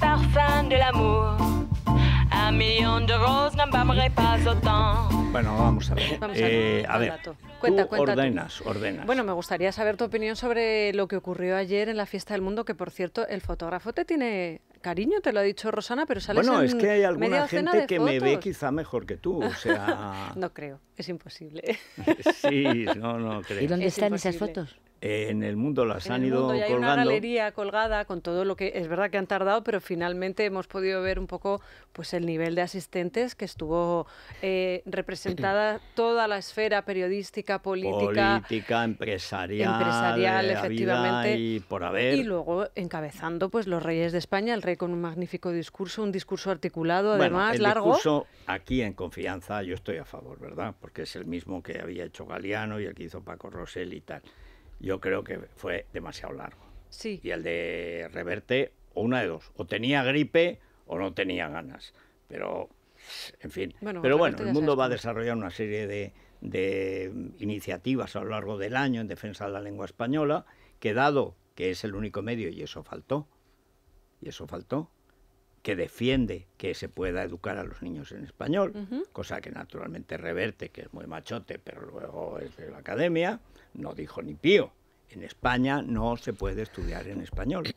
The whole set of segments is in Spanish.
parfum de l'amour. Un millón de roses no autant. Bueno, vamos a ver. a ver, eh, tú cuenta, cuenta ordenas, ordenas. Bueno, me gustaría saber tu opinión sobre lo que ocurrió ayer en la Fiesta del Mundo, que por cierto, el fotógrafo te tiene Cariño, te lo ha dicho Rosana, pero sales Bueno, es que hay alguna gente que me ve quizá mejor que tú, o sea... no creo, es imposible. sí, no, no creo. ¿Y dónde están esas fotos? en el mundo las han ido colgando. Hay una galería colgada con todo lo que es verdad que han tardado, pero finalmente hemos podido ver un poco pues el nivel de asistentes que estuvo eh, representada toda la esfera periodística, política, política empresarial, efectivamente y por haber y luego encabezando pues los reyes de España, el rey con un magnífico discurso, un discurso articulado, además, bueno, el largo. Discurso aquí en confianza yo estoy a favor, ¿verdad? Porque es el mismo que había hecho Galeano y el que hizo Paco Rosell y tal. Yo creo que fue demasiado largo. Sí. Y el de Reverte, o una de dos, o tenía gripe o no tenía ganas. Pero, en fin. Pero bueno, el mundo va a desarrollar una serie de, de iniciativas a lo largo del año en defensa de la lengua española, que dado que es el único medio, y eso faltó, eso faltó, que defiende que se pueda educar a los niños en español, cosa que naturalmente reverte, que es muy machote, pero luego es de la academia, no dijo ni pío. En España no se puede estudiar en español.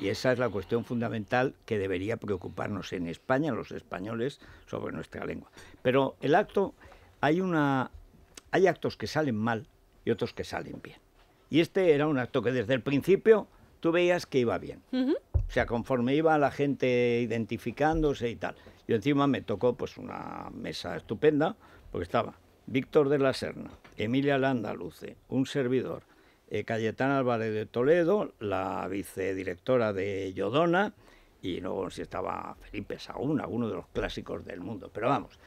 Y esa es la cuestión fundamental que debería preocuparnos en España, los españoles, sobre nuestra lengua. Pero el acto, hay, una, hay actos que salen mal y otros que salen bien. Y este era un acto que desde el principio tú veías que iba bien. O sea, conforme iba la gente identificándose y tal. yo encima me tocó pues una mesa estupenda, porque estaba Víctor de la Serna, Emilia Landaluce, un servidor, eh, Álvarez de Toledo, la vicedirectora de Yodona, y luego si estaba Felipe Saúl, alguno de los clásicos del mundo. Pero vamos,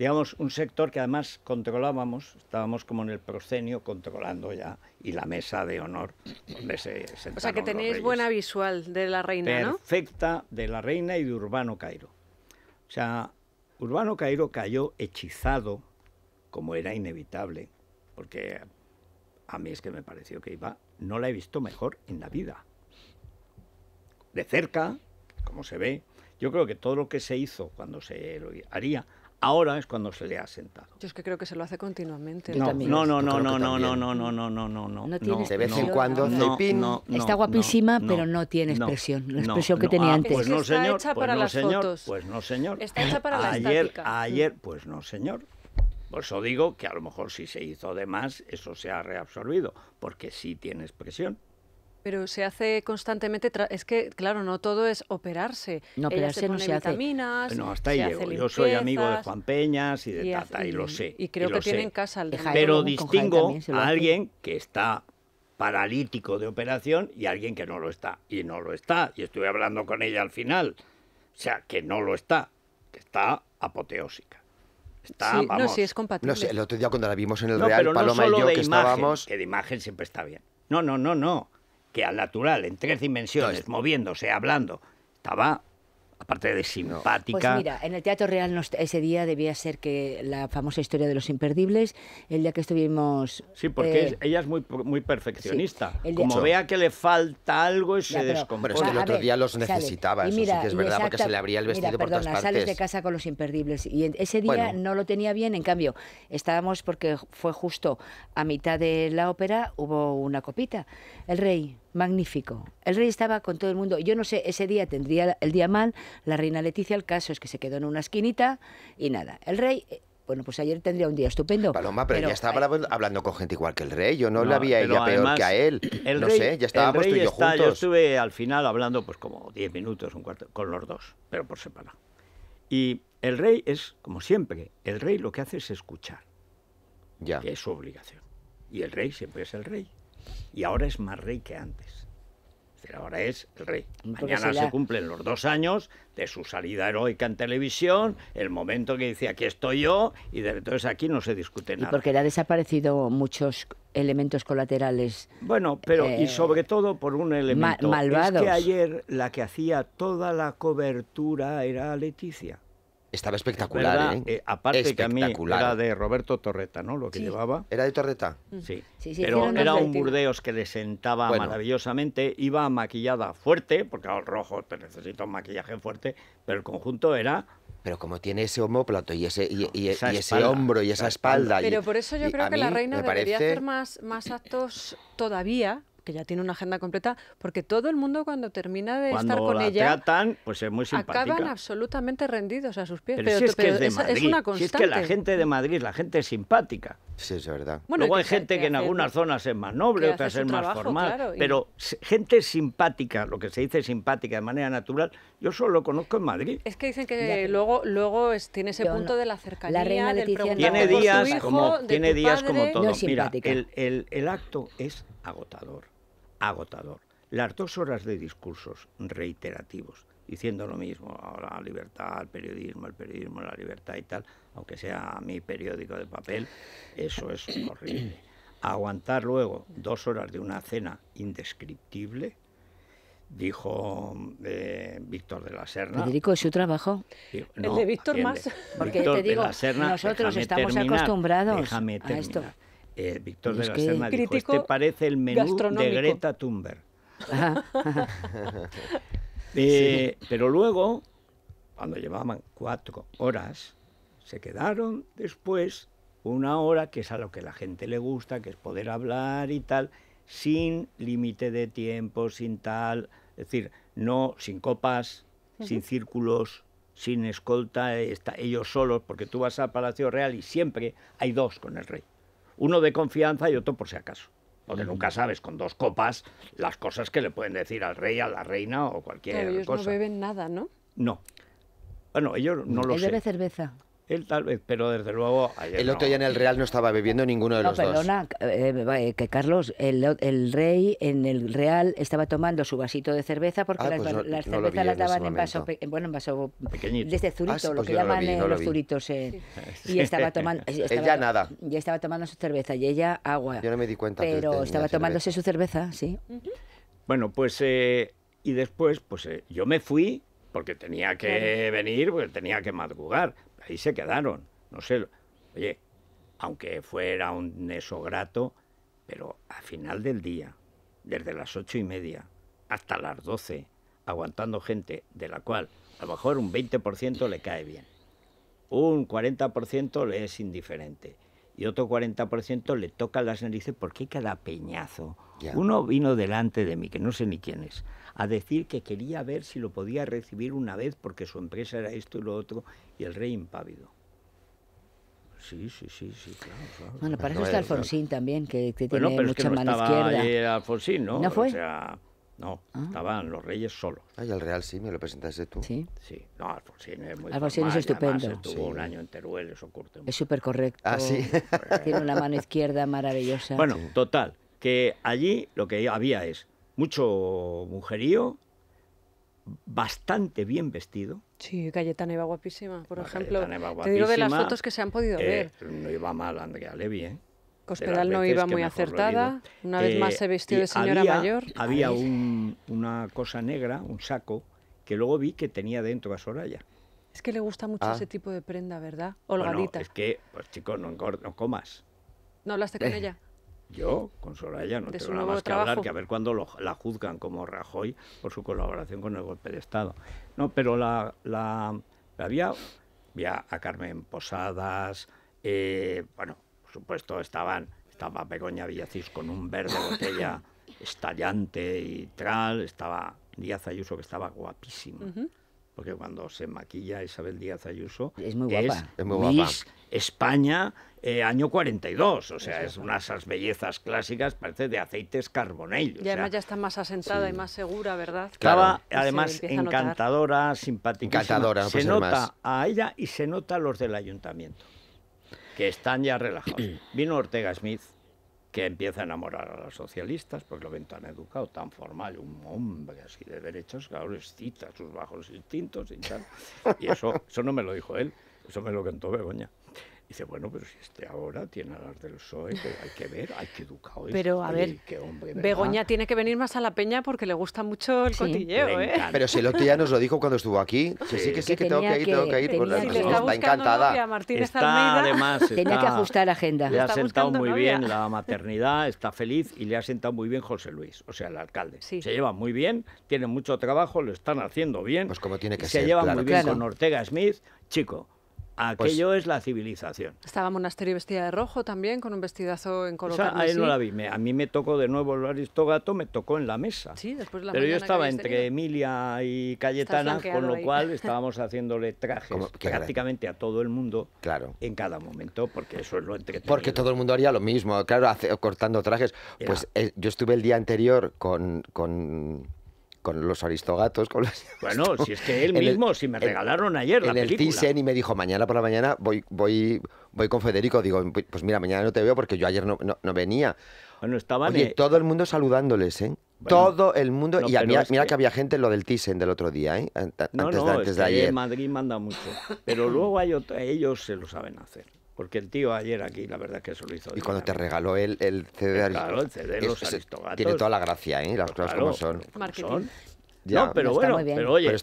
digamos, un sector que además controlábamos, estábamos como en el proscenio controlando ya, y la mesa de honor donde se sentaron O sea que tenéis buena visual de la reina, ¿no? Perfecta de la reina y de Urbano Cairo. O sea, Urbano Cairo cayó hechizado, como era inevitable, porque a mí es que me pareció que iba, no la he visto mejor en la vida. De cerca, como se ve, yo creo que todo lo que se hizo cuando se lo haría ahora es cuando se le ha sentado. Yo es que creo que se lo hace continuamente. No, no, no, no, no, no, no, no, no, no, no, no, no. De vez en cuando no, Está guapísima, pero no tiene expresión. La expresión que tenía ah, antes. Pues no, señor. Está hecha pues para las fotos. Pues no, señor. Está hecha para la estática. Ayer, pues no, señor. Por eso digo que a lo mejor si se hizo de más, eso se ha reabsorbido, porque sí tiene expresión. Pero se hace constantemente, es que claro, no todo es operarse. No operarse no se hace. No, hasta ahí llego. Yo soy amigo de Juan Peñas y de Tata y, lo sé. Y creo que tienen casa al Pero distingo a alguien que está paralítico de operación y a alguien que no lo está. Y no lo está. Y estuve hablando con ella al final. O sea, que no lo está. Que está apoteósica. No, sí, es compatible. sé, el otro día cuando la vimos en el Real, Paloma y yo, que estábamos... Que de imagen siempre está bien. No, no, no, no que al natural, en tres dimensiones, moviéndose, hablando, estaba parte de simpática. Pues mira, en el Teatro Real ese día debía ser que la famosa historia de los imperdibles, el día que estuvimos... Sí, porque eh, ella es muy, muy perfeccionista. Como vea que le falta algo y se descompone. el otro día los necesitaba, eso sí que es verdad, porque se le abría el vestido por sales de casa con los imperdibles y ese día no lo tenía bien, en cambio, estábamos porque fue justo a mitad de la ópera, hubo una copita. El rey magnífico. El rey estaba con todo el mundo. Yo no sé, ese día tendría el día mal, la reina Leticia, el caso es que se quedó en una esquinita y nada. El rey eh, bueno, pues ayer tendría un día estupendo. Paloma, pero, ya estaba hablando con gente igual que el rey. Yo no, le había ido peor que a él. no sé, ya estábamos tú y yo juntos. Yo estuve al final hablando, pues como 10 minutos, un cuarto, con los dos, pero por separado. Y el rey es, como siempre, el rey lo que hace es escuchar. Ya. Que es su obligación. Y el rey siempre es el rey. Y ahora es más rey que antes. ahora es rey. Mañana se cumplen los dos años de su salida heroica en televisión, el momento que dice aquí estoy yo, y de entonces aquí no se discute nada. Y porque le ha desaparecido muchos elementos colaterales. Bueno, pero y eh, sobre todo por un elemento. malvado Es que ayer la que hacía toda la cobertura era Leticia. Estaba espectacular, ¿eh? ¿eh? aparte espectacular. que a mí era de Roberto Torreta, ¿no? Lo que llevaba. ¿Era de Torreta? Mm. Sí. Pero era un Burdeos que le sentaba maravillosamente. Iba maquillada fuerte, porque al rojo te necesita un maquillaje fuerte, pero el conjunto era pero como tiene ese homóplato y ese, y, ese hombro y esa espalda. Pero por eso yo creo que la reina debería hacer más, más actos todavía que ya tiene una agenda completa, porque todo el mundo cuando termina de estar con ella pues, acaban absolutamente rendidos a sus pies. Pero, es que una constante. es que la gente de Madrid, la gente es simpática. Sí, es verdad. Bueno, Luego hay gente que, en algunas zonas es más noble, otras es más formal, pero gente simpática, lo que se dice simpática de manera natural, yo solo lo conozco en Madrid. Es que dicen que luego luego tiene ese punto de la cercanía, la reina tiene días como tiene días como todo. Mira, el, el, el acto es agotador, agotador. Las dos horas de discursos reiterativos diciendo lo mismo, oh, la libertad, el periodismo, el periodismo, la libertad y tal aunque sea mi periódico de papel, eso es horrible. Aguantar luego dos horas de una cena indescriptible, dijo eh, Víctor de la Serna. Federico, ¿es su trabajo? el de Víctor más. Porque te digo, nosotros estamos acostumbrados a esto. Eh, Víctor de la Serna dijo, este parece el menú de Greta Thunberg. Eh, pero luego, cuando llevaban cuatro horas, se quedaron después una hora, que es a lo que la gente le gusta, que es poder hablar y tal, sin límite de tiempo, sin tal, es decir, no sin copas, sin círculos, sin escolta, está, ellos solos, porque tú vas al Palacio Real y siempre hay dos con el rey, uno de confianza y otro por si acaso. Porque nunca sabes con dos copas las cosas que le pueden decir al rey, a la reina o cualquier cosa. Ellos no beben nada, ¿no? No. Bueno, ellos no lo Él sé. bebe cerveza. Él tal vez, pero desde luego. el otro día en el Real no estaba bebiendo ninguno de los perdona, dos. Perdona, eh, eh, que Carlos, el, rey en el Real estaba tomando su vasito de cerveza porque ah, las, pues cervezas las daban en, vaso, bueno, en vaso pequeñito. Desde este Zurito, ah, lo pues que llaman eh, los zuritos. Y estaba tomando. ella nada. Ya estaba tomando su cerveza y ella agua. Yo no me di cuenta. Pero estaba tomándose su cerveza, sí. Bueno, pues. y después, pues yo me fui porque tenía que venir, porque tenía que madrugar ahí se quedaron. No sé, oye, aunque fuera un eso grato, pero al final del día, desde las ocho y media hasta las doce, aguantando gente de la cual a lo mejor un 20% le cae bien, un 40% le es indiferente y otro 40% le toca las narices porque cada peñazo. Uno vino delante de mí, que no sé ni quién es, a decir que quería ver si lo podía recibir una vez porque su empresa era esto y lo otro, y el rey impávido. Sí, sí, sí, sí, claro. Bueno, para eso está Alfonsín también, que, que bueno, tiene pero mucha es que no mano estaba izquierda. Alfonsín, ¿no? ¿No fue? O sea, no, ah. estaban los reyes solos. Ay, el Real sí, me lo presentaste tú. Sí. Sí, no, Alfonsín es muy Alfonsín es estupendo. Estuvo un año en Teruel, eso curte Es súper correcto. Ah, sí. tiene una mano izquierda maravillosa. Bueno, total, que allí lo que había es mucho mujerío, bastante bien vestido. Sí, Cayetana iba guapísima, por ah, ejemplo. Te digo de las fotos que se han podido eh, ver. No iba mal Andrea Levy, ¿eh? Cospedal no iba muy acertada, una vez más eh, se vistió de señora mayor. Había una cosa negra, un saco, que luego vi que tenía dentro a Soraya. Es que le gusta mucho ah. ese tipo de prenda, ¿verdad? Holgadita. es que, pues chicos, no, no comas. ¿No hablaste con eh. ella? Yo, con Soraya, no tengo nada más que hablar que a ver cuándo la juzgan como Rajoy por su colaboración con el golpe de Estado. No, pero la, la, había, a Carmen Posadas, eh, bueno, por supuesto estaban, estaba Pegoña Villacís con un verde botella estallante y tral, estaba Díaz Ayuso que estaba guapísima. porque cuando se maquilla Isabel Díaz Ayuso es muy guapa. Es, muy guapa. España eh, año 42, o sea, es una de esas bellezas clásicas, parece de aceites carbonellos. Y además ya está más asentada y más segura, ¿verdad? además, encantadora, simpática. Se pues nota a ella y se nota a los del ayuntamiento, que están ya relajados. Vino Ortega Smith, que empieza a enamorar a los socialistas, porque lo ven tan educado, tan formal, un hombre así de derechos, que claro, cita sus bajos instintos y tal. Y eso, eso no me lo dijo él, eso me lo contó Begoña. Dice, bueno, pero si este ahora tiene a las del PSOE, hay que ver, hay que educar. Pero a este, ver, Begoña tiene que venir más a la peña porque le gusta mucho el cotilleo, ¿eh? Pero otro ya nos lo dijo cuando estuvo aquí. Sí, sí, que sí, que, tengo que ir, tengo que ir. Pues, está, encantada. está, además, tenía que ajustar la agenda. Le ha sentado muy bien la maternidad, está feliz y le ha sentado muy bien José Luis, o sea, el alcalde. Se lleva muy bien, tiene mucho trabajo, lo están haciendo bien. Pues como tiene que se ser. muy bien con Ortega Smith. Chico, pues Aquello es la civilización. Estaba Monasterio vestida de rojo también, con un vestidazo en color. O a él no la vi. a mí me tocó de nuevo el aristogato, me tocó en la mesa. Sí, después la Pero yo estaba entre Emilia y Cayetana, con lo cual estábamos haciéndole trajes prácticamente a todo el mundo claro. en cada momento, porque eso es lo entretenido. Porque todo el mundo haría lo mismo, claro, cortando trajes. Pues eh, yo estuve el día anterior con con los aristogatos, con Bueno, si es que él mismo, si me regalaron ayer en el Thyssen y me dijo, mañana por la mañana voy, voy, voy con Federico. Digo, pues, pues mira, mañana no te veo porque yo ayer no, no, venía. Bueno, todo el mundo saludándoles, ¿eh? todo el mundo. y mira, que... había gente en lo del Thyssen del otro día, ¿eh? Antes, de, ayer. Madrid manda mucho. Pero luego hay ellos se lo saben hacer. Porque el tío ayer aquí, la verdad es que eso lo hizo. Y cuando te regaló el, el CD de eh, Claro, el CD los Tiene toda la gracia, ¿eh? Las cosas como son. Marketing. no, pero, bueno, pero oye,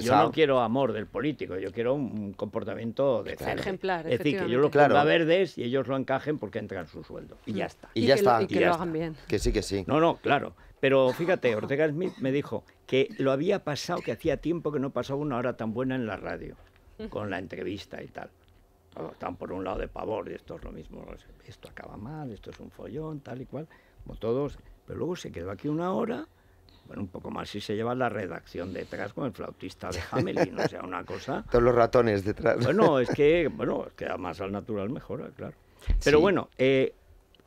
yo no quiero amor del político, yo quiero un comportamiento de ejemplar. Es decir, que yo lo claro. verdes y ellos lo encajen porque entran su sueldo. Y ya mm. está. Y, ya está. que lo hagan bien. Que sí, que sí. No, no, claro. Pero fíjate, Ortega Smith me dijo que lo había pasado, que hacía tiempo que no pasaba una hora tan buena en la radio, con la entrevista y tal. Ah, están por un lado de pavor, y esto es lo mismo, esto acaba mal, esto es un follón, tal y cual, como todos. Pero luego se quedó aquí una hora, bueno, un poco más si se lleva la redacción detrás con el flautista de Hamelin, o sea, una cosa... Todos los ratones detrás. Bueno, es que, bueno, queda más al natural mejor, claro. Pero bueno, eh,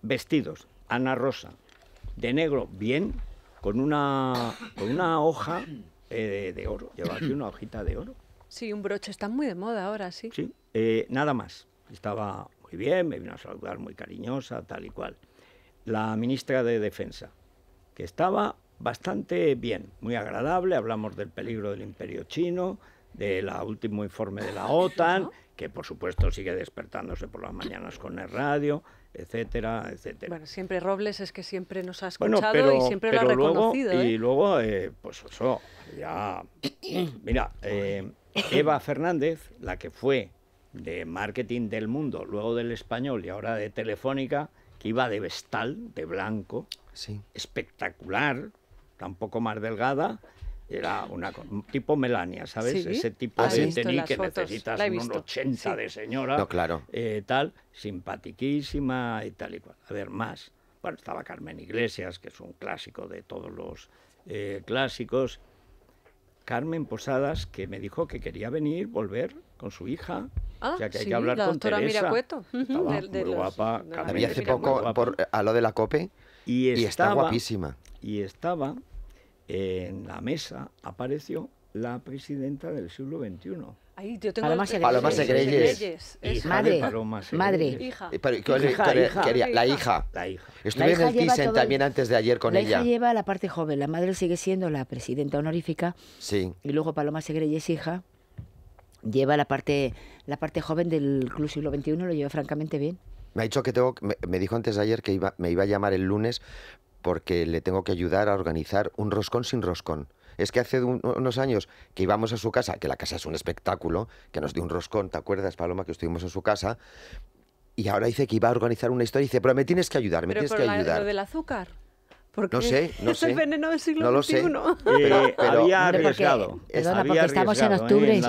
vestidos, Ana Rosa, de negro, bien, con una, una hoja eh, de oro, lleva aquí una hojita de oro. Sí, un broche, está muy de moda ahora, sí. Sí, eh, nada más. Estaba muy bien, me vino a saludar muy cariñosa, tal y cual. La ministra de Defensa, que estaba bastante bien, muy agradable. Hablamos del peligro del imperio chino, del último informe de la OTAN, que por supuesto sigue despertándose por las mañanas con el radio, etcétera, etcétera. Bueno, siempre Robles es que siempre nos ha escuchado y siempre lo ha reconocido. ¿eh? Y luego, eh, pues eso, ya... Mira, Eva Fernández, la que fue de marketing del mundo, luego del español y ahora de Telefónica, que iba de vestal, de blanco, sí. espectacular, tampoco más delgada, era una tipo Melania, ¿sabes? Ese tipo ah, de tenis que necesitas necesitas un 80 de señora, claro. Eh, tal, simpatiquísima y tal y cual. A ver, más. Bueno, estaba Carmen Iglesias, que es un clásico de todos los eh, clásicos. Carmen Posadas, que me dijo que quería venir, volver con su hija. ya ah, que hay que hablar con Teresa. Uh -huh. de, de muy los, guapa. De la hace poco por, a lo de la COPE y, estaba, está guapísima. Y estaba en la mesa, apareció la presidenta del siglo XXI. Ahí, yo tengo Paloma Segreyes. Madre. madre. Hija. hija, la hija. La hija. Estuve en el Thyssen también antes de ayer con ella. La lleva la parte joven. La madre sigue siendo la presidenta honorífica. Sí. Y luego Paloma Segreyes, hija, lleva la parte, la parte joven del Club Siglo XXI, lo lleva francamente bien. Me ha dicho que tengo, me, dijo antes ayer que iba, me iba a llamar el lunes porque le tengo que ayudar a organizar un roscón sin roscón. Es que hace unos años que íbamos a su casa, que la casa es un espectáculo, que nos dio un roscón, ¿te acuerdas, Paloma, que estuvimos en su casa? Y ahora dice que iba a organizar una historia y dice, pero me tienes que ayudar, me tienes tienes ayudar. que por ayudar. ¿Lo del azúcar? Porque no sé, es el veneno del siglo no lo Sé. Eh, había arriesgado. estamos en octubre.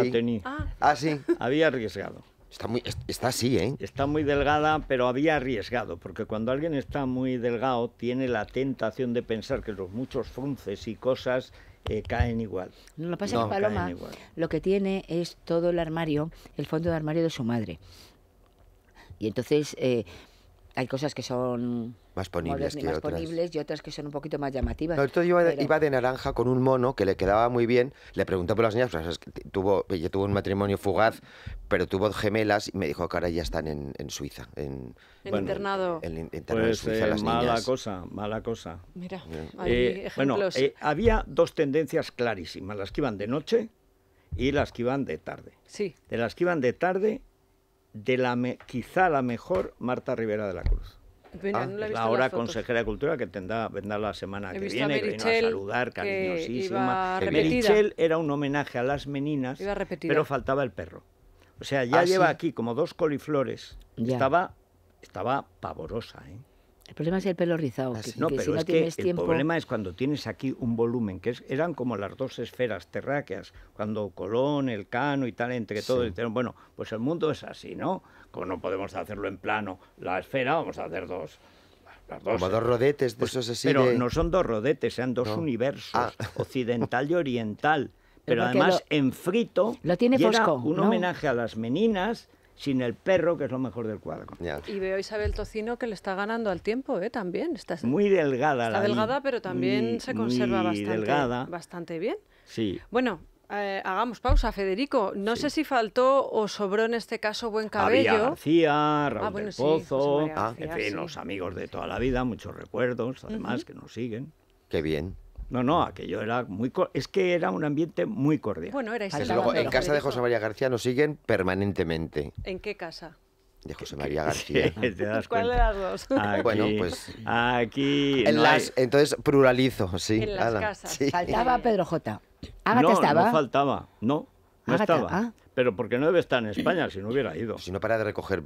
Ah. Ah, sí. Había arriesgado. Está, muy, está así, ¿eh? Está muy delgada, pero había arriesgado, porque cuando alguien está muy delgado tiene la tentación de pensar que los muchos frunces y cosas eh, caen igual. No, lo pasa es que Paloma lo que tiene es todo el armario, el fondo de armario de su madre. Y entonces eh, hay cosas que son más ponibles y otras que son un poquito más llamativas. No, esto iba, de naranja con un mono que le quedaba muy bien. Le pregunté por las niñas, pues, tuvo, tuvo un matrimonio fugaz, pero tuvo gemelas y me dijo que ahora ya están en, Suiza. En, internado. En, internado pues, Suiza, eh, mala cosa, mala cosa. Mira, eh, eh, Bueno, había dos tendencias clarísimas, las que iban de noche y las que iban de tarde. Sí. De las que iban de tarde, de la quizá la mejor Marta Rivera de la Cruz. Ah, la, ahora consejera de Cultura que tendrá, vendrá la semana que viene, que vino a saludar, cariñosísima. Eh, Merichel era un homenaje a las meninas, pero faltaba el perro. O sea, ya ah, lleva aquí como dos coliflores. Estaba, estaba pavorosa, ¿eh? El problema es el pelo rizado. Ah, que, no, pero es que el problema es cuando tienes aquí un volumen, que eran como las dos esferas terráqueas, cuando Colón, el Cano y tal, entre todo todos, bueno, pues el mundo es así, ¿no? no podemos hacerlo en plano la esfera, vamos a hacer dos, dos. Como dos rodetes de pues, esos así. Pero no son dos rodetes, sean dos ah. universos, occidental y oriental. Pero además en frito. Lo tiene Un homenaje a las meninas sin el perro, que es lo mejor del cuadro. Y veo Isabel Tocino que le está ganando al tiempo, ¿eh? También. Está, muy delgada está delgada, pero también se conserva bastante, bastante bien. Sí. Bueno, eh, hagamos pausa, Federico. No sé si faltó o sobró en este caso Buen Cabello. Había García, ah, Raúl Pozo, ah, en fin, los amigos de toda la vida, muchos recuerdos, además, que nos siguen. Qué bien. No, no, aquello era muy... Es que era un ambiente muy cordial. Bueno, era luego, En casa de José María García nos siguen permanentemente. ¿En qué casa? de José María García. ¿Cuál de las dos? Ah, aquí, bueno, pues. Aquí. En las, Entonces pluralizo, sí. En las casas. Faltaba eh, Pedro J. Ágata no, estaba. No faltaba, no. No estaba. Ah. Pero porque no debe estar en España, si no hubiera ido. Si no para de recoger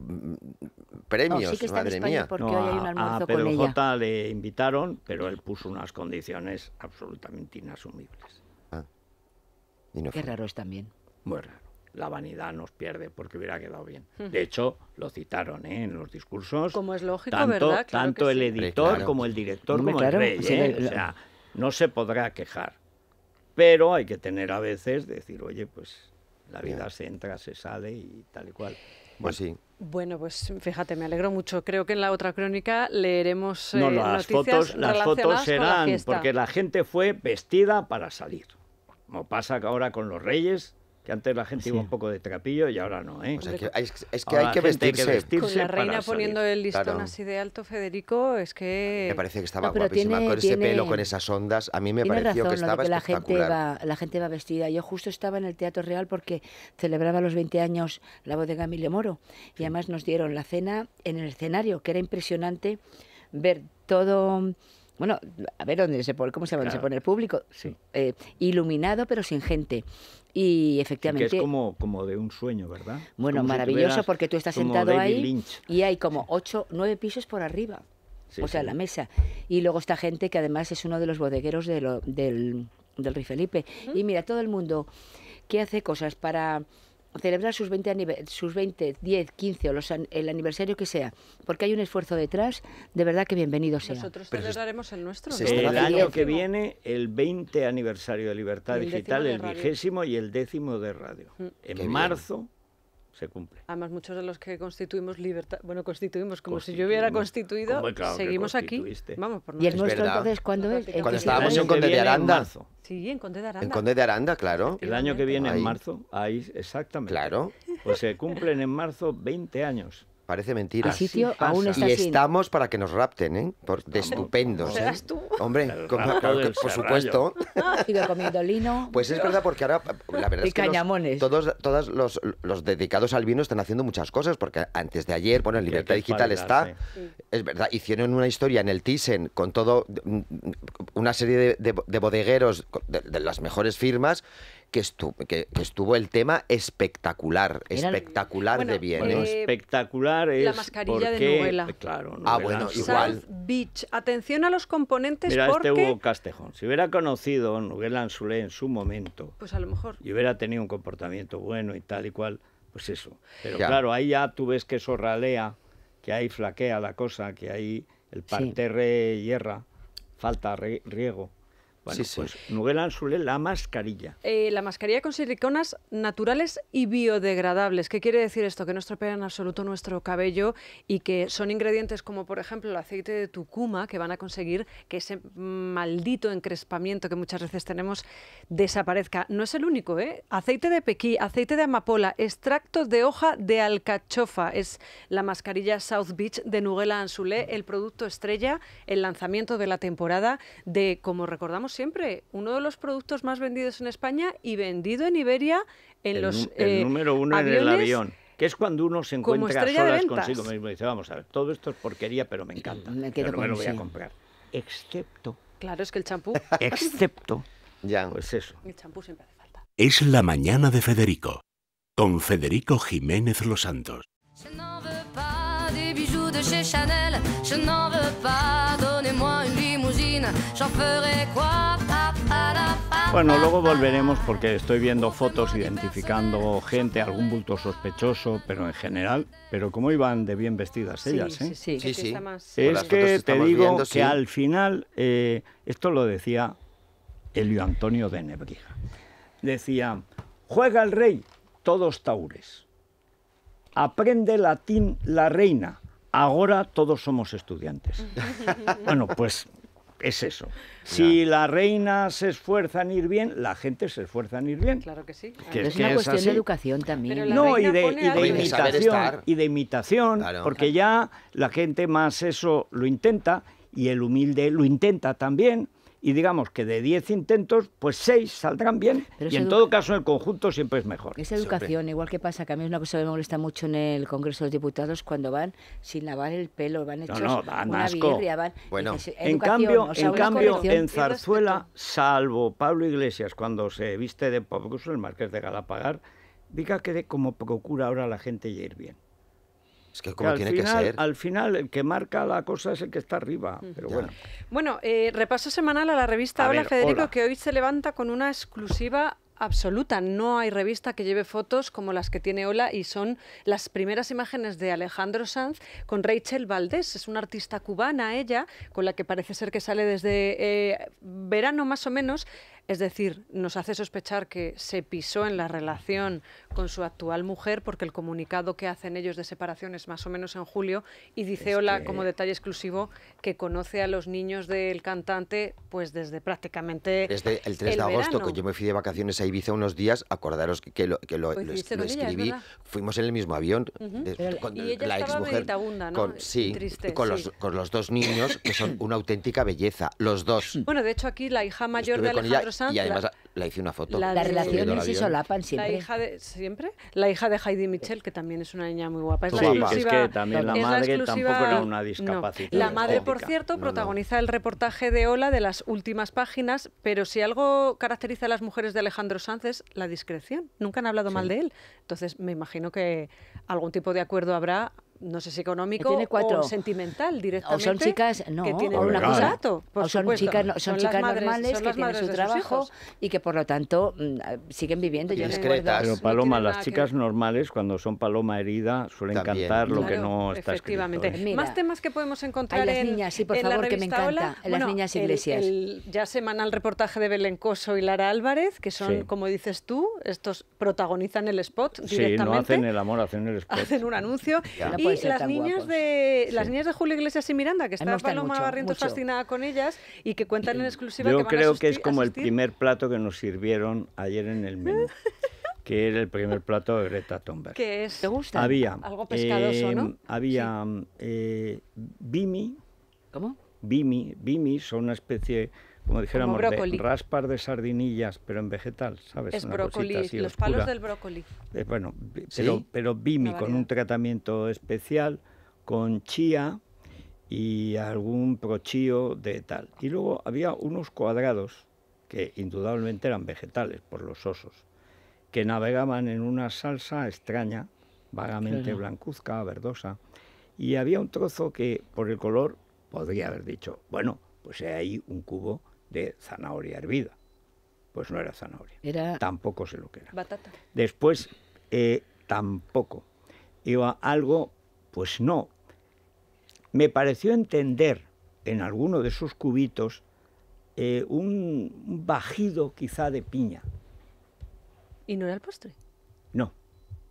premios, oh, sí que está madre en España mía. Porque hoy hay un almuerzo a Pedro J le invitaron, pero él puso unas condiciones absolutamente inasumibles. Ah, qué raro es también. Muy raro la vanidad nos pierde porque hubiera quedado bien. De hecho, lo citaron ¿eh? en los discursos. Como es lógico, tanto, ¿verdad? tanto el editor como el director como rey. ¿eh? O sea, no se podrá quejar. Pero hay que tener a veces decir, oye, pues la vida se entra, se sale y tal y cual. Bueno, pues sí. Bueno, pues fíjate, me alegro mucho. Creo que en la otra crónica leeremos. no, eh, las fotos, las serán porque la gente fue vestida para salir. Como pasa ahora con los reyes, que antes la gente iba un poco de trapillo y ahora no, ¿eh? es, que hay que vestirse. Con la reina poniendo el listón así de alto, Federico, es que... Me parece que estaba con ese pelo, con esas ondas. A mí me pareció que estaba la Gente va, la gente va vestida. Yo justo estaba en el Teatro Real porque celebraba los 20 años la de Emilio Moro. Y además nos dieron la cena en el escenario, que era impresionante ver todo bueno, a ver dónde se pone, cómo se, claro. se pone el público, sí. Eh, iluminado pero sin gente. Y efectivamente. que es como, como de un sueño, ¿verdad? Bueno, maravilloso porque tú estás sentado ahí y hay como ocho, nueve pisos por arriba. o sea, la mesa. Y luego está gente que además es uno de los bodegueros del, del Rey Felipe. Y mira, todo el mundo que hace cosas para celebrar sus 20, sus 20 10, 15 o el aniversario que sea, porque hay un esfuerzo detrás, de verdad que bienvenido sea. Nosotros celebraremos el nuestro. El año que viene, el 20 aniversario de Libertad Digital, el vigésimo y el décimo de radio. Mm. En marzo se cumple. Además, muchos de los que constituimos libertad, bueno, constituimos como si yo hubiera constituido, seguimos aquí. Vamos, por Y el nuestro entonces, ¿cuándo es? Cuando estábamos en Conde de Aranda. Sí, en Conde de Aranda. En Conde de Aranda, claro. El año que viene, en marzo, ahí, exactamente. Claro. Pues se cumplen en marzo 20 años. Parece mentira. aún y estamos para que nos rapten, ¿eh? Por, de estupendos. ¿eh? Tú? Hombre, por supuesto. Ah, comiendo lino. Pues es verdad, porque ahora la verdad es que todos, los, dedicados al vino están haciendo muchas cosas, porque antes de ayer, bueno, en Libertad Digital está, es verdad, hicieron una historia en el Thyssen con todo, una serie de, bodegueros de las mejores firmas que, que, estuvo el tema espectacular, espectacular de bien. Eh, ¿eh? espectacular es la mascarilla de novela. Claro, Ah, bueno, igual. Beach. Atención a los componentes Mira, este Hugo Castejón. Si hubiera conocido novela Anzulé en su momento, pues a lo mejor y hubiera tenido un comportamiento bueno y tal y cual, pues eso. Pero claro, ahí ya tú ves que eso ralea, que ahí flaquea la cosa, que ahí el parterre hierra, falta riego. Bueno, sí, pues Nuguela la mascarilla. Eh, la mascarilla con siliconas naturales y biodegradables. ¿Qué quiere decir esto? Que no estropean en absoluto nuestro cabello y que son ingredientes como, por ejemplo, el aceite de tucuma que van a conseguir que ese maldito encrespamiento que muchas veces tenemos desaparezca. No es el único, ¿eh? Aceite de pequí, aceite de amapola, extracto de hoja de alcachofa. Es la mascarilla South Beach de Nuguela Ansulé, el producto estrella, el lanzamiento de la temporada de, como recordamos, siempre, uno de los productos más vendidos en España y vendido en Iberia en los el eh, número uno en el avión que es cuando uno se encuentra a solas consigo mismo y dice, vamos a ver, todo esto es porquería, pero me encanta, pero voy a comprar. Excepto... Claro, es que el champú... Excepto... ya, es pues eso. El champú siempre falta. Es la mañana de Federico, con Federico Jiménez Los Santos. Bueno, luego volveremos porque estoy viendo fotos identificando gente, algún bulto sospechoso, pero en general, pero como iban de bien vestidas ellas, ¿eh? Sí, sí, sí. Es que te digo que al final, eh, esto lo decía Elio Antonio de Nebrija. Decía, juega el rey, todos taures. Aprende latín la reina, ahora todos somos estudiantes. bueno, pues es eso. Si la reina se esfuerza en ir bien, la gente se esfuerza en ir bien. Claro que sí. es, una cuestión de educación también. no, y de, y de imitación. Y de imitación, porque ya la gente más eso lo intenta y el humilde lo intenta también y digamos que de 10 intentos, pues 6 saldrán bien y en todo caso el conjunto siempre es mejor. Esa educación, igual que pasa, que a mí es una cosa que me molesta mucho en el Congreso de los Diputados cuando van sin lavar el pelo, van hechos no, una van... Bueno. en cambio, en, cambio en Zarzuela, salvo Pablo Iglesias cuando se viste de Pablo el marqués de Galapagar, diga que de como procura ahora la gente ya ir bien tiene que ser. Al final, el que marca la cosa es el que está arriba. Pero bueno. Bueno, eh, repaso semanal a la revista Hola, Federico, que hoy se levanta con una exclusiva absoluta. No hay revista que lleve fotos como las que tiene Hola y son las primeras imágenes de Alejandro Sanz con Rachel Valdés. Es una artista cubana ella, con la que parece ser que sale desde eh, verano más o menos. Es decir, nos hace sospechar que se pisó en la relación con su actual mujer porque el comunicado que hacen ellos de separación es más o menos en julio y dice hola como detalle exclusivo que conoce a los niños del cantante pues desde prácticamente desde el 3 de agosto cuando que yo me fui de vacaciones a Ibiza unos días, acordaros que, lo, pues escribí, fuimos en el mismo avión con la ex mujer con, sí, con, Los, dos niños que son una auténtica belleza, los dos. Bueno, de hecho aquí la hija mayor de Alejandro y además la, hice una foto. La, relación relaciones se solapan siempre. La hija de, ¿Siempre? La hija de Heidi Mitchell, que también es una niña muy guapa. Es, la también la madre tampoco era una discapacidad. La madre, por cierto, protagoniza el reportaje de Ola de las últimas páginas, pero si algo caracteriza a las mujeres de Alejandro Sanz es la discreción. Nunca han hablado mal de él. Entonces, me imagino que algún tipo de acuerdo habrá no sé si económico o sentimental directamente. O son chicas, no, que o son chicas, son, chicas normales que tienen su trabajo y que por lo tanto mm, ah, siguen viviendo. Yo Pero Paloma, las chicas normales cuando son Paloma herida suelen cantar lo que no está efectivamente. Pues Más temas que podemos encontrar las niñas, sí, por favor, que me encanta, en las niñas iglesias. El, el ya semanal reportaje de Belén Coso y Lara Álvarez, que son, como dices tú, estos protagonizan el spot directamente. Sí, no hacen el amor, hacen el spot. Hacen un anuncio las niñas de Las niñas de Julio Iglesias y Miranda, que está Paloma mucho, Barrientos fascinada con ellas y que cuentan en eh, exclusiva Yo que van creo que es como el primer plato que nos sirvieron ayer en el menú. que era el primer plato de Greta Thunberg. ¿Qué es? ¿Te gusta? Había, Algo pescadoso, em, ¿no? Había Bimi. Eh, ¿Cómo? Bimi. Bimi son una especie como dijéramos, de raspar de sardinillas, pero en vegetal, ¿sabes? Es brócoli, los palos del brócoli. Eh, bueno, pero, pero bimi con un tratamiento especial, con chía y algún prochío de tal. Y luego había unos cuadrados que indudablemente eran vegetales por los osos, que navegaban en una salsa extraña, vagamente blancuzca, verdosa, y había un trozo que por el color podría haber dicho, bueno, pues hay un cubo de zanahoria hervida. Pues no era zanahoria. Era... Tampoco sé lo que era. Batata. Después, eh, tampoco. Iba algo, pues no. Me pareció entender en alguno de sus cubitos eh, un bajido quizá de piña. ¿Y no era el postre?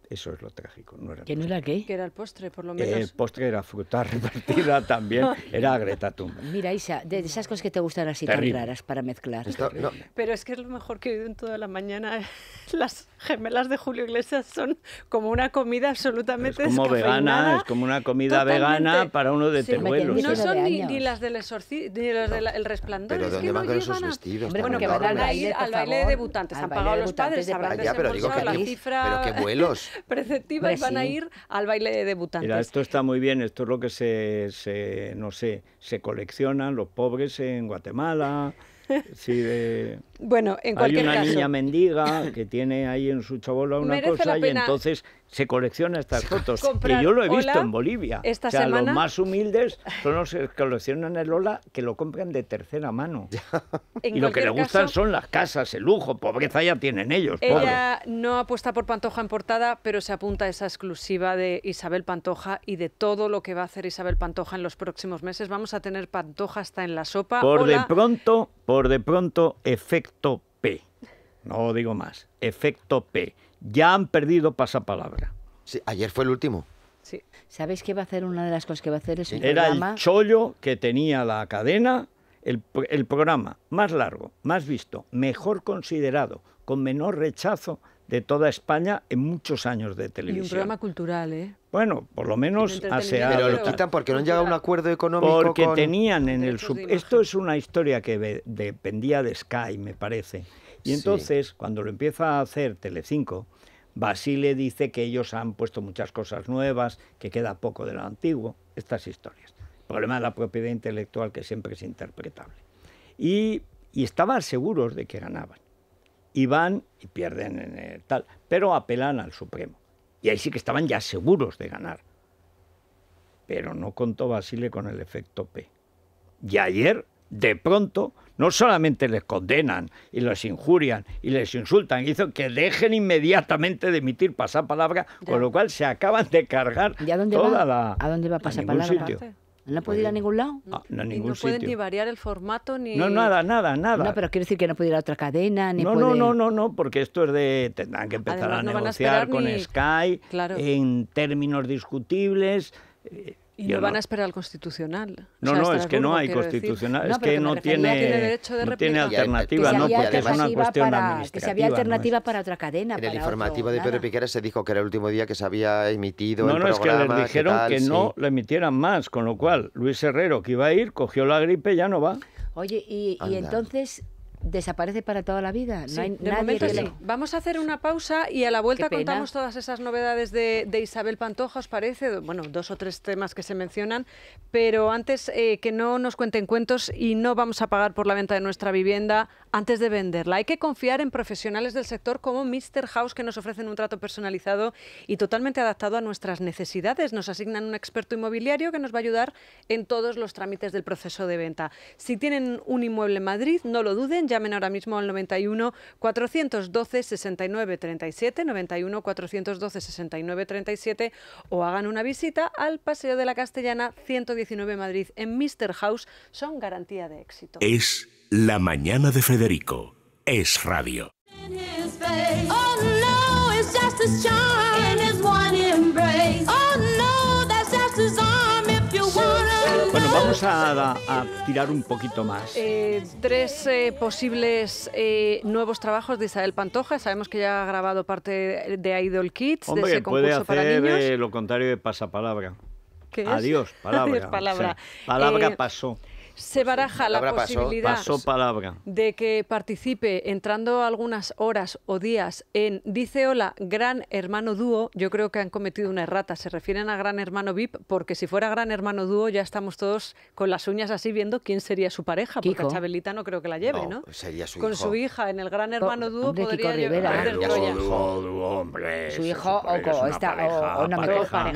Eso es lo trágico. No era ¿Que no era qué? Que era el postre, por lo eh, menos. El postre era fruta repartida también, era Greta Thunberg. Mira, Isa, de esas cosas que te gustan así tan raras para mezclar. Pero es que es lo mejor que he oído en toda la mañana las gemelas de Julio Iglesias son como una comida absolutamente es como vegana, es como una comida vegana para uno de sí, No son ni, las del ni los del resplandor. que no con esos vestidos? bueno, que van a ir al baile de debutantes. Han pagado los padres, habrán ya, pero digo que la cifra pero preceptiva y van a ir al baile de debutantes. Mira, esto está muy bien, esto es lo que se, se no sé, se coleccionan los pobres en Guatemala. Sí, de... Bueno, en cualquier Hay una niña mendiga que tiene ahí en su chabola una cosa y entonces se colecciona estas fotos. y yo lo he visto en Bolivia. o sea, los más humildes son los que coleccionan el Lola que lo compran de tercera mano. y lo que le gustan son las casas, el lujo, pobreza ya tienen ellos. Ella no apuesta por Pantoja en portada, pero se apunta a esa exclusiva de Isabel Pantoja y de todo lo que va a hacer Isabel Pantoja en los próximos meses. Vamos a tener Pantoja hasta en la sopa. Por de pronto, por de pronto, efecto P. No digo más, efecto P ya han perdido pasapalabra. ayer fue el último. Sí. ¿Sabéis qué va a hacer? Una de las cosas que va a hacer es un Era el chollo que tenía la cadena, el, programa más largo, más visto, mejor considerado, con menor rechazo de toda España en muchos años de televisión. Y un programa cultural, ¿eh? Bueno, por lo menos aseado. Pero lo quitan porque no han llegado a un acuerdo económico. Porque tenían en el... Esto es una historia que dependía de Sky, me parece. Y entonces, cuando lo empieza a hacer Telecinco, Basile dice que ellos han puesto muchas cosas nuevas, que queda poco de lo antiguo, estas historias. El problema de la propiedad intelectual que siempre es interpretable. Y, y estaban seguros de que ganaban. Y van y pierden en el tal, pero apelan al Supremo. Y ahí sí que estaban ya seguros de ganar. Pero no contó Basile con el efecto P. Y ayer, de pronto, no solamente les condenan y les injurian y les insultan, hizo que dejen inmediatamente de emitir pasapalabra, con lo cual se acaban de cargar ¿Y a dónde va? la... ¿A dónde va pasapalabra? ¿No puede ir a pues, ningún lado? Ah, no, no pueden ni variar el formato ni... No, nada, nada, nada. No, pero quiere decir que no puede ir a otra cadena, ni no, No, no, no, no, porque esto es de... Tendrán que empezar a negociar con Sky en términos discutibles... Eh, y no, van a esperar al constitucional. No, no, es que no hay constitucional, es que, no tiene, alternativa, no, porque es una cuestión administrativa. Que se había alternativa para otra cadena. En el informativo de Pedro Piqueras se dijo que era el último día que se había emitido no, el programa. No, es que les dijeron que no lo emitieran más, con lo cual Luis Herrero, que iba a ir, cogió la gripe y ya no va. Oye, y entonces desaparece para toda la vida. no hay de sí. Vamos a hacer una pausa y a la vuelta contamos todas esas novedades de, Isabel Pantoja, ¿os parece? Bueno, dos o tres temas que se mencionan, pero antes eh, que no nos cuenten cuentos y no vamos a pagar por la venta de nuestra vivienda antes de venderla. Hay que confiar en profesionales del sector como Mr. House que nos ofrecen un trato personalizado y totalmente adaptado a nuestras necesidades. Nos asignan un experto inmobiliario que nos va a ayudar en todos los trámites del proceso de venta. Si tienen un inmueble en Madrid, no lo duden, llamen ahora mismo al 91 412 69 37, 91 412 69 37 o hagan una visita al Paseo de la Castellana 119 Madrid en Mr. House. Son garantía de éxito. La mañana de Federico es radio. Bueno, vamos a, tirar un poquito más. Eh, tres eh, posibles eh, nuevos trabajos de Isabel Pantoja. Sabemos que ya ha grabado parte de Idol Kids, Hombre, de ese concurso puede hacer para niños. lo contrario de pasapalabra. Adiós, palabra. Adiós, palabra. palabra pasó se pues baraja la posibilidad de que participe entrando algunas horas o días en Dice Hola, Gran Hermano Dúo. Yo creo que han cometido una errata. Se refieren a Gran Hermano VIP porque si fuera Gran Hermano Dúo ya estamos todos con las uñas así viendo quién sería su pareja, porque Chabelita no creo que la lleve, ¿no? Sería su con su hija en el Gran oh, Hermano Dúo podría llevar hombre. Su hijo o, pareja, no,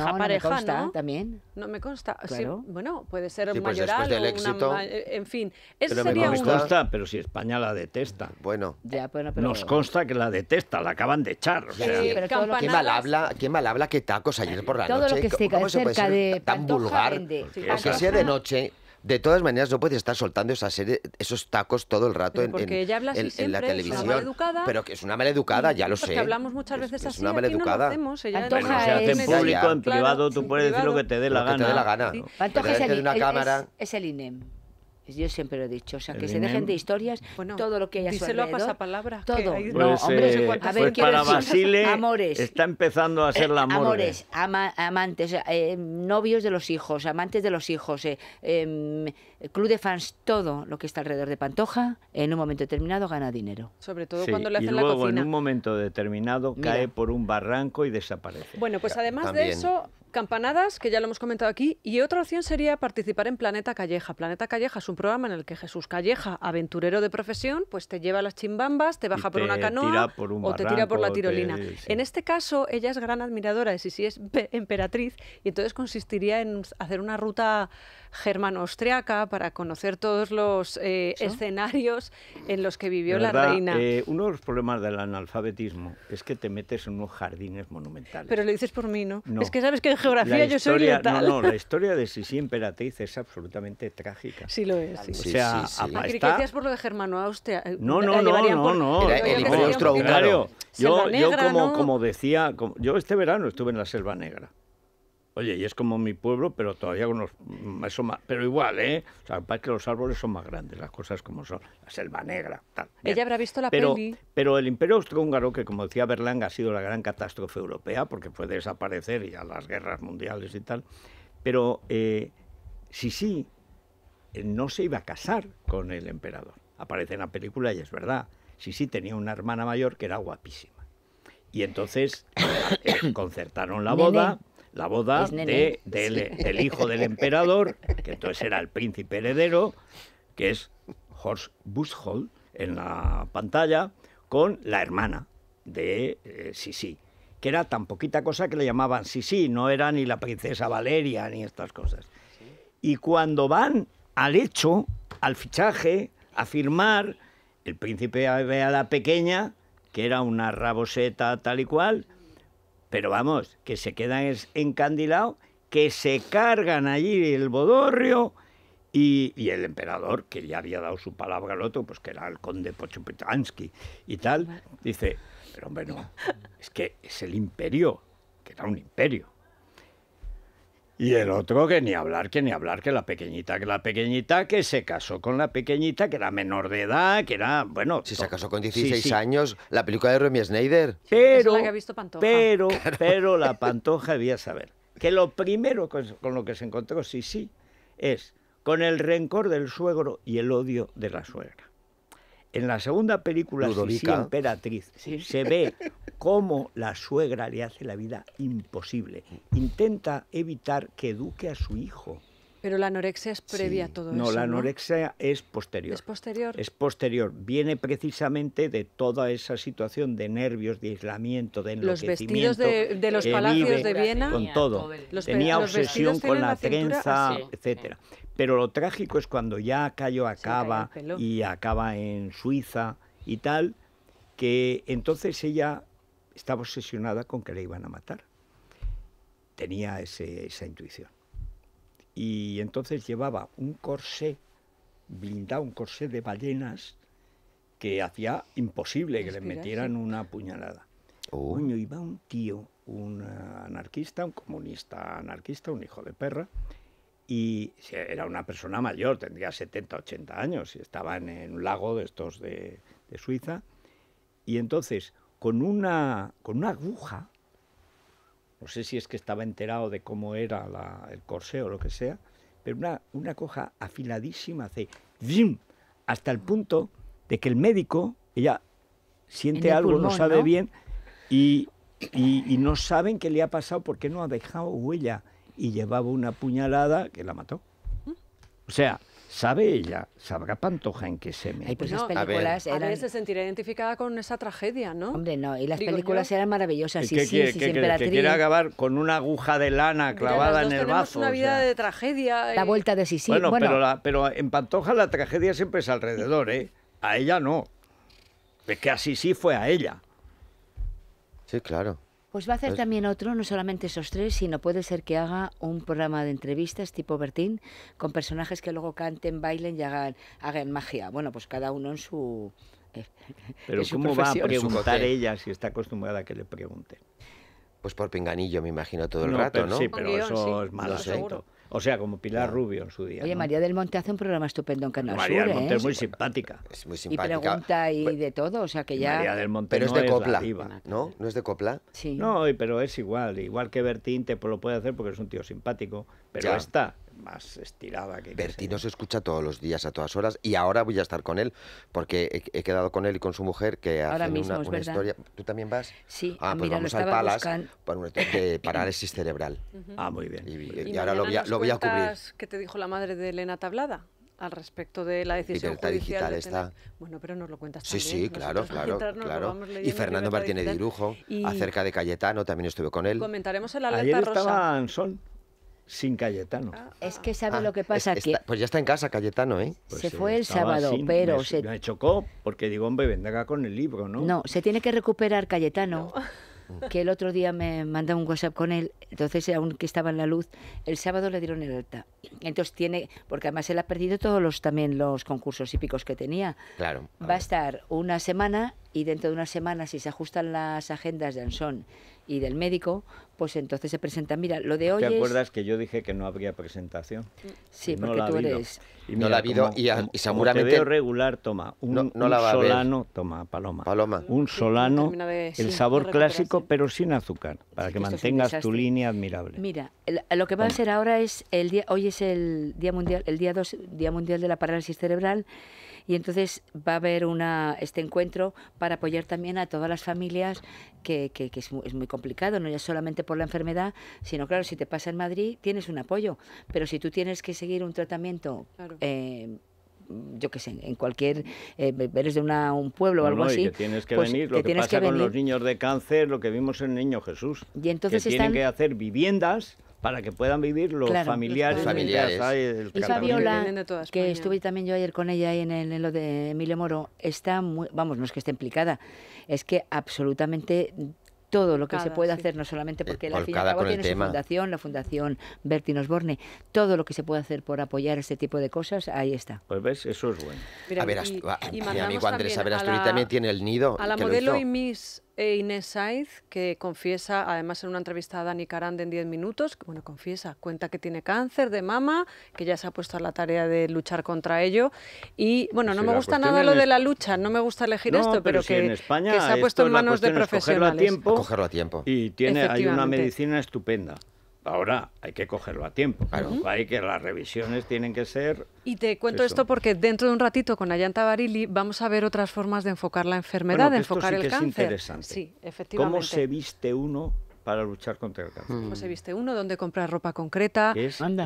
me consta, También. No me consta. Sí, bueno, puede ser un pues mayoral en fin. Eso pero sería me consta, consta, pero si España la detesta. Bueno, eh, nos consta que la detesta, la acaban de echar. O sí, pero Campanadas... qué mal habla, qué mal habla, qué tacos ayer por la todo noche. Todo cerca se ser de tan vulgar, O Sí, aunque sea de noche. De todas maneras, no puedes estar soltando esa esos tacos todo el rato en, en, ella habla en, siempre, en, la televisión. Maleducada, pero que es una maleducada, ya lo sé. Porque hablamos muchas veces es, así. Es una maleducada. no lo hacemos, ella se hace en público, en privado, tú puedes decir lo que te dé la gana. Que te dé la es, una cámara... es el INEM. Yo siempre lo he dicho, o sea, que se dejen de historias, todo lo que haya Díselo a pasapalabra. Todo. No, a ver, pues para Basile amores, está empezando a ser la morgue. Amores, amantes, eh, novios de los hijos, amantes de los hijos, eh, em, club de fans, todo lo que está alrededor de Pantoja, en un momento determinado gana dinero. Sobre todo cuando le hacen y luego, la en un momento determinado cae por un barranco y desaparece. Bueno, pues además de eso, Campanadas, que ya lo hemos comentado aquí, y otra opción sería participar en Planeta Calleja. Planeta Calleja es un programa en el que Jesús Calleja, aventurero de profesión, pues te lleva a las chimbambas, te baja por una canoa o te tira por la tirolina. En este caso, ella es gran admiradora de Sisi es emperatriz y entonces consistiría en hacer una ruta germano-austriaca para conocer todos los eh, escenarios en los que vivió la, reina. Eh, uno de los problemas del analfabetismo es que te metes en unos jardines monumentales. Pero lo dices por mí, ¿no? no. Es que sabes que geografía la yo historia, soy letal. No, no, la historia de Sisi Emperatriz es absolutamente trágica. Sí lo es. Sí. O sea, sí, sí, sí. por lo de Germano Austria. Eh, no, no, no, por... no, no. Era, el imperio austrohúngaro. Yo, yo, como, ¿no? como decía, como, yo este verano estuve en la Selva Negra. Oye, y es como mi pueblo, pero todavía con mm, pero igual, ¿eh? O sea, parece que los árboles son más grandes, las cosas como son, la selva negra, tal. Ella habrá visto la pero, Pero el Imperio Austrohúngaro, que como decía Berlanga, ha sido la gran catástrofe europea, porque fue desaparecer y a las guerras mundiales y tal. Pero eh, sí, sí, eh, no se iba a casar con el emperador. Aparece en la película y es verdad. Sí, sí, tenía una hermana mayor que era guapísima. Y entonces eh, concertaron la boda la boda de, del, hijo del emperador, que entonces era el príncipe heredero, que es Horst Buchholz en la pantalla, con la hermana de eh, Sisi, que era tan poquita cosa que le llamaban Sisi, no era ni la princesa Valeria ni estas cosas. Y cuando van al hecho, al fichaje, a firmar, el príncipe ve a la pequeña, que era una raboseta tal y cual, pero vamos, que se quedan encandilados, que se cargan allí el bodorrio. Y, el emperador, que ya había dado su palabra al otro, pues que era el conde Pochopetansky y tal, dice, pero hombre, no, es que es el imperio, que era un imperio, y el otro que ni hablar, que ni hablar, que la pequeñita, que la pequeñita que se casó con la pequeñita, que era menor de edad, que era, bueno... Si se casó con 16 años, la película de Romy Schneider. Pero, la pero, pero la Pantoja debía saber que lo primero con, lo que se encontró, sí, sí, es con el rencor del suegro y el odio de la suegra. En la segunda película, Sissi, Emperatriz, se ve cómo la suegra le hace la vida imposible. Intenta evitar que eduque a su hijo. Pero la anorexia es previa a todo eso. no, la anorexia es posterior. Es posterior. Es posterior. Viene precisamente de toda esa situación de nervios, de aislamiento, de enloquecimiento. Los vestidos de, los palacios de Viena. Con todo. Tenía obsesión con la, trenza, etc. Ah, etcétera. Pero lo trágico es cuando ya Cayo acaba y acaba en Suiza y tal, que entonces ella estaba obsesionada con que le iban a matar. Tenía esa intuición. Y entonces llevaba un corsé blindado, un corsé de ballenas que hacía imposible que le metieran una puñalada. Oh. Coño, iba un tío, un anarquista, un comunista anarquista, un hijo de perra, y era una persona mayor, tendría 70, 80 años, y estaba en un lago de estos de Suiza, y entonces con una, con una aguja, no sé si es que estaba enterado de cómo era el corsé o lo que sea, pero una, una coja afiladísima, hace hasta el punto de que el médico, ella siente algo, no sabe bien, y, y, no saben qué le ha pasado porque no ha dejado huella y llevaba una puñalada que la mató. ¿Mm? O sea, sabe ella, sabrá Pantoja en qué se mete. Ay, pues películas se sentirá identificada con esa tragedia, ¿no? Hombre, no, y las películas eran maravillosas, sí, sí, siempre la que quiere acabar con una aguja de lana clavada en el vaso. una vida de tragedia. La eh. vuelta de Sisi. Pero, en Pantoja la tragedia siempre es alrededor, ¿eh? A ella no. Es que a sí fue a ella. Sí, claro. Pues va a hacer pues también otro, no solamente esos tres, sino puede ser que haga un programa de entrevistas tipo Bertín con personajes que luego canten, bailen y hagan, magia. Bueno, pues cada uno en su... Eh, pero ¿cómo va a preguntar ella si está acostumbrada a que le pregunte? Pues por pinganillo, me imagino, todo el rato, ¿no? Sí, pero eso es malo. O sea, como Pilar Rubio en su día. Oye, María del Monte hace un programa estupendo en Canal María del Monte ¿eh? es muy simpática. Es muy simpática. Y pregunta y de todo, o sea que ya... María del Monte no es de copla, ¿no? ¿No es de copla? Sí. No, pero es igual. Igual que Bertín te lo puede hacer porque es un tío simpático. Pero está más estirada que... Bertino se escucha todos los días, a todas horas, y ahora voy a estar con él, porque he, quedado con él y con su mujer que ahora hacen una, historia... ¿Tú también vas? Sí, ah, pues vamos al palas. para un de parálisis cerebral. Ah, muy bien. Y, ahora lo voy, a, lo voy a cubrir. ¿Qué te dijo la madre de Elena Tablada? al respecto de la decisión judicial digital de está. Bueno, pero nos lo cuentas sí, también. Sí, sí, claro, claro, claro. Y Fernando Martínez Dirujo, acerca de Cayetano, también estuve con él. Comentaremos el alerta Ayer rosa. Estaba en sol sin Cayetano. Ah, es ah. que sabe ah, lo que pasa pues ya está en casa Cayetano, ¿eh? se, pues, eh, fue el sábado, pero me, se me chocó porque digo, hombre, vendrá con el libro, ¿no? No, se tiene que recuperar Cayetano. Que el otro día me mandó un WhatsApp con él, entonces, aunque estaba en la luz, el sábado le dieron el alta. Entonces tiene, porque además él ha perdido todos los también los concursos hípicos que tenía. Claro. Va a estar una semana y dentro de una semana, si se ajustan las agendas de Anson y del médico, pues entonces se presenta Mira, lo de hoy ¿Te acuerdas que yo dije que no habría presentación? Sí, porque tú eres... no la ha habido y, seguramente... Te regular, toma. Un, no, solano, toma, paloma. Paloma. Un solano, el sabor clásico, pero sin azúcar, para que, mantengas tu línea admirable. Mira, lo que va a ser ahora es... el día Hoy es el Día Mundial, el día, 2, día mundial de la Parálisis Cerebral y entonces va a haber una, este encuentro para apoyar también a todas las familias, que, es, muy, complicado, no ya solamente por la enfermedad, sino claro, si te pasa en Madrid tienes un apoyo, pero si tú tienes que seguir un tratamiento... Eh, yo qué sé, en cualquier, eh, eres de un pueblo o algo así. que tienes que pues venir, lo que, pasa con los niños de cáncer, lo que vimos en Niño Jesús. Y entonces que tienen que hacer viviendas para que puedan vivir los familiares. familiares. y Fabiola, que estuve también yo ayer con ella ahí en, el, en lo de Emilio Moro, está muy, vamos, no es que esté implicada, es que absolutamente todo lo que se puede hacer, no solamente eh, porque la tiene su fundación, la fundación Bertin Osborne, todo lo que se puede hacer por apoyar este tipo de cosas, ahí está. Pues ves, eso es bueno. a ver, mi amigo Andrés Averasturi también tiene el nido. A la modelo y Miss e Inés Saiz, que confiesa, además en una entrevista a Dani Carande en 10 minutos, bueno, confiesa, cuenta que tiene cáncer de mama, que ya se ha puesto a la tarea de luchar contra ello. Y bueno, pues no me gusta nada lo de la lucha, no me gusta elegir esto, pero, que, se ha puesto en manos de profesionales. cogerlo a tiempo. Y tiene, hay una medicina estupenda. Ahora hay que cogerlo a tiempo. Claro. Hay que las revisiones tienen que ser. Y te cuento esto porque dentro de un ratito con Ayanta Barili vamos a ver otras formas de enfocar la enfermedad, de enfocar el cáncer. Es Sí, efectivamente. ¿Cómo se viste uno para luchar contra el cáncer. ...cómo mm. viste uno ...dónde comprar ropa concreta,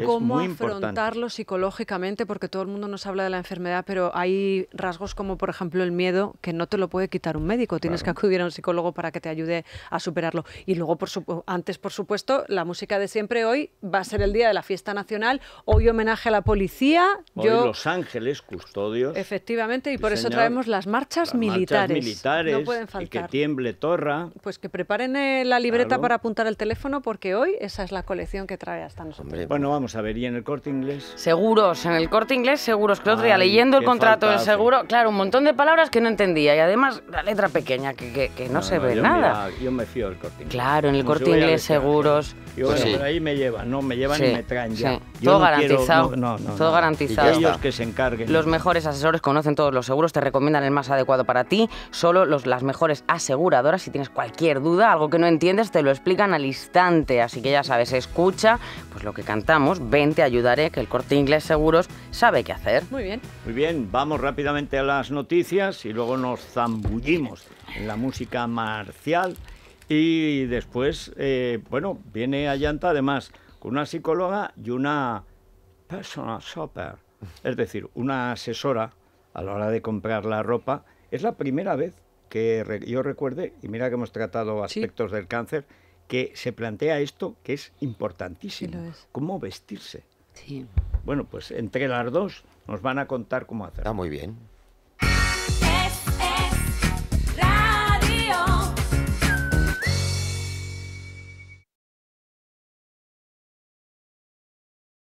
cómo afrontarlo psicológicamente, porque todo el mundo nos habla de la enfermedad, pero hay rasgos como, por ejemplo, el miedo, que no te lo puede quitar un médico, tienes que acudir a un psicólogo para que te ayude a superarlo. Y luego, por antes, por supuesto, la música de siempre hoy va a ser el día de la fiesta nacional, hoy homenaje a la policía. Hoy Los Ángeles, custodios. Efectivamente, y por eso traemos las marchas militares. no pueden faltar. Y que tiemble torra. Pues que preparen eh, la libreta para para apuntar el teléfono porque hoy esa es la colección que trae hasta nosotros. Pues bueno, vamos a ver, ¿y en el corte inglés? Seguros, en el corte inglés seguros. Que otro día leyendo el contrato del seguro, claro, un montón de palabras que no entendía y además la letra pequeña que, no, se ve nada. yo me fío del corte inglés. Claro, en el corte inglés seguros. Y bueno, pues ahí me llevan, no me llevan y me traen ya todo garantizado. todo garantizado. que se encarguen. Los mejores asesores conocen todos los seguros, te recomiendan el más adecuado para ti. Solo las mejores aseguradoras, si tienes cualquier duda, algo que no entiendes, te lo explican al instante. Así que ya sabes, escucha pues lo que cantamos, ven, te ayudaré, que el corte inglés seguros sabe qué hacer. Muy bien. Muy bien, vamos rápidamente a las noticias y luego nos zambullimos en la música marcial. Y después, eh, bueno, viene a llanta además con una psicóloga y una personal shopper, es decir, una asesora a la hora de comprar la ropa. Es la primera vez que yo recuerde, y mira que hemos tratado aspectos del cáncer, que se plantea esto que es importantísimo, cómo vestirse. Sí. Bueno, pues entre las dos nos van a contar cómo hacerlo. Está ah, muy bien.